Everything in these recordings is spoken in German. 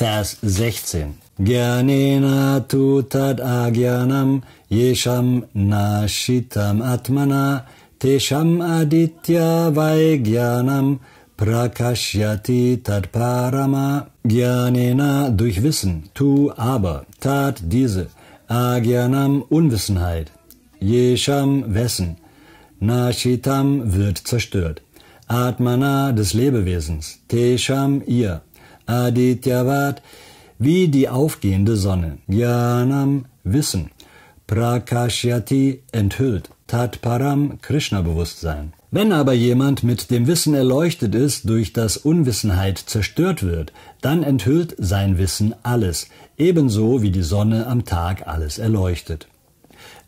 Vers 16. Gyanena tu tad agyanam yesham nashitam atmana tesham aditya vai gyanam prakashyati tad parama gyanena durch Wissen, tu aber, tat diese, agyanam Unwissenheit, yesham wessen, nashitam wird zerstört, atmana des Lebewesens, tesham ihr, Adityavat, wie die aufgehende Sonne. Jnanam, Wissen. Prakashyati, enthüllt. Tatparam, Krishna-Bewusstsein. Wenn aber jemand mit dem Wissen erleuchtet ist, durch das Unwissenheit zerstört wird, dann enthüllt sein Wissen alles, ebenso wie die Sonne am Tag alles erleuchtet.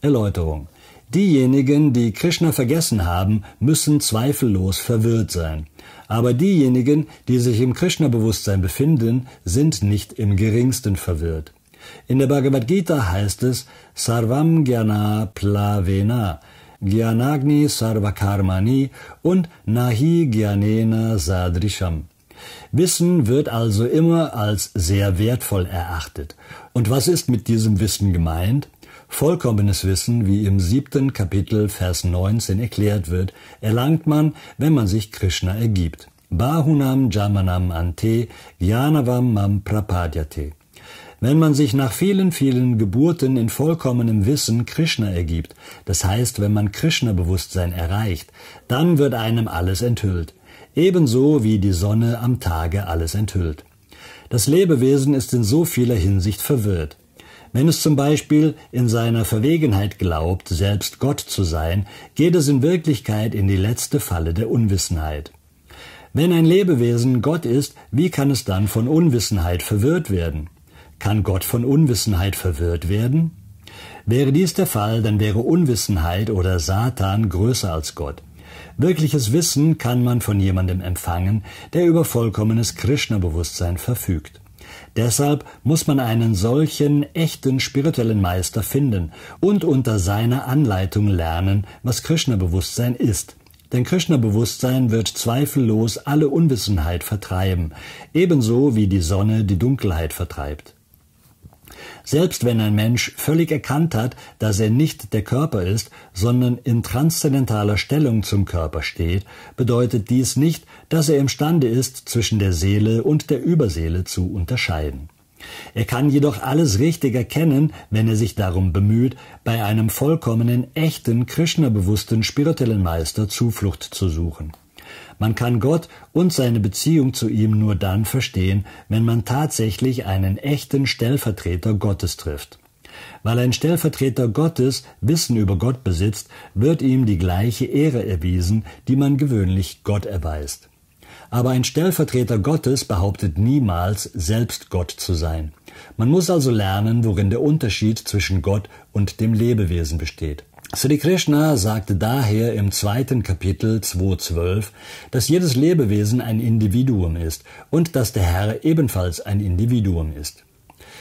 Erläuterung. Diejenigen, die Krishna vergessen haben, müssen zweifellos verwirrt sein. Aber diejenigen, die sich im Krishna-Bewusstsein befinden, sind nicht im geringsten verwirrt. In der Bhagavad Gita heißt es Sarvam Gyana Plavena, Gyanagni Sarvakarmani und Nahi Gyanena Sadrisham. Wissen wird also immer als sehr wertvoll erachtet. Und was ist mit diesem Wissen gemeint? Vollkommenes Wissen, wie im siebten Kapitel Vers 19 erklärt wird, erlangt man, wenn man sich Krishna ergibt. Bahunam Jamanam Ante, Jnanavam Mam Prapadyate. Wenn man sich nach vielen, vielen Geburten in vollkommenem Wissen Krishna ergibt, das heißt, wenn man Krishna-Bewusstsein erreicht, dann wird einem alles enthüllt, ebenso wie die Sonne am Tage alles enthüllt. Das Lebewesen ist in so vieler Hinsicht verwirrt. Wenn es zum Beispiel in seiner Verwegenheit glaubt, selbst Gott zu sein, geht es in Wirklichkeit in die letzte Falle der Unwissenheit. Wenn ein Lebewesen Gott ist, wie kann es dann von Unwissenheit verwirrt werden? Kann Gott von Unwissenheit verwirrt werden? Wäre dies der Fall, dann wäre Unwissenheit oder Satan größer als Gott. Wirkliches Wissen kann man von jemandem empfangen, der über vollkommenes Krishna-Bewusstsein verfügt. Deshalb muss man einen solchen echten spirituellen Meister finden und unter seiner Anleitung lernen, was Krishna-Bewusstsein ist. Denn Krishna-Bewusstsein wird zweifellos alle Unwissenheit vertreiben, ebenso wie die Sonne die Dunkelheit vertreibt. Selbst wenn ein Mensch völlig erkannt hat, dass er nicht der Körper ist, sondern in transzendentaler Stellung zum Körper steht, bedeutet dies nicht, dass er imstande ist, zwischen der Seele und der Überseele zu unterscheiden. Er kann jedoch alles richtig erkennen, wenn er sich darum bemüht, bei einem vollkommenen, echten, Krishna-bewussten spirituellen Meister Zuflucht zu suchen. Man kann Gott und seine Beziehung zu ihm nur dann verstehen, wenn man tatsächlich einen echten Stellvertreter Gottes trifft. Weil ein Stellvertreter Gottes Wissen über Gott besitzt, wird ihm die gleiche Ehre erwiesen, die man gewöhnlich Gott erweist. Aber ein Stellvertreter Gottes behauptet niemals, selbst Gott zu sein. Man muss also lernen, worin der Unterschied zwischen Gott und dem Lebewesen besteht. Sri Krishna sagte daher im zweiten Kapitel 2,12, dass jedes Lebewesen ein Individuum ist und dass der Herr ebenfalls ein Individuum ist.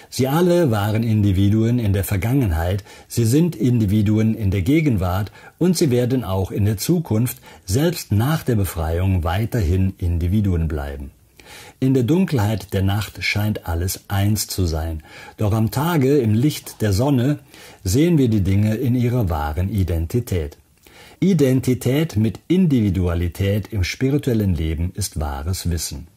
Sie alle waren Individuen in der Vergangenheit, sie sind Individuen in der Gegenwart und sie werden auch in der Zukunft, selbst nach der Befreiung, weiterhin Individuen bleiben. In der Dunkelheit der Nacht scheint alles eins zu sein. Doch am Tage, im Licht der Sonne, sehen wir die Dinge in ihrer wahren Identität. Identität mit Individualität im spirituellen Leben ist wahres Wissen.